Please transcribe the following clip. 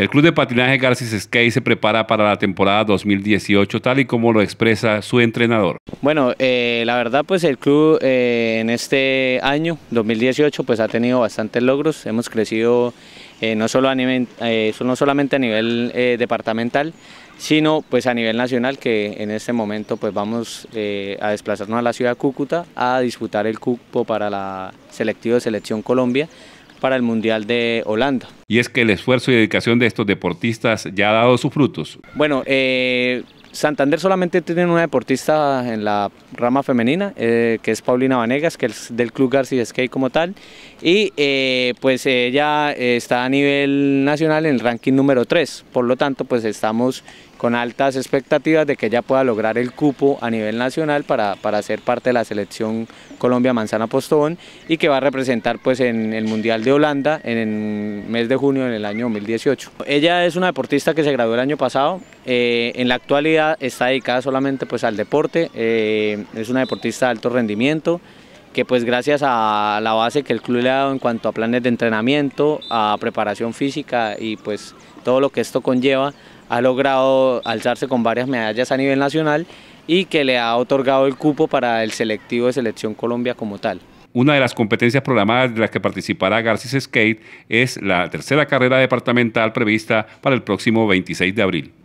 El Club de Patinaje Garcis Skate se prepara para la temporada 2018, tal y como lo expresa su entrenador. Bueno, eh, la verdad pues el club eh, en este año 2018 pues ha tenido bastantes logros, hemos crecido eh, no, solo a nivel, no solamente a nivel departamental, sino pues a nivel nacional que en este momento pues vamos a desplazarnos a la ciudad de Cúcuta a disputar el cupo para la selectiva de Selección Colombia para el Mundial de Holanda. Y es que el esfuerzo y dedicación de estos deportistas ya ha dado sus frutos. Bueno, eh, Santander solamente tiene una deportista en la rama femenina, eh, que es Paulina Vanegas, que es del Club García Skate como tal, y eh, pues ella eh, está a nivel nacional en el ranking número 3, por lo tanto pues estamos con altas expectativas de que ella pueda lograr el cupo a nivel nacional para, para ser parte de la selección Colombia Manzana Postón y que va a representar pues en el Mundial de Holanda en el mes de junio del año 2018. Ella es una deportista que se graduó el año pasado, en la actualidad está dedicada solamente pues al deporte, eh, es una deportista de alto rendimiento que pues gracias a la base que el club le ha dado en cuanto a planes de entrenamiento, a preparación física y pues todo lo que esto conlleva, ha logrado alzarse con varias medallas a nivel nacional y que le ha otorgado el cupo para el selectivo de Selección Colombia como tal. Una de las competencias programadas de las que participará Garcis Skate es la tercera carrera departamental prevista para el próximo 26 de abril.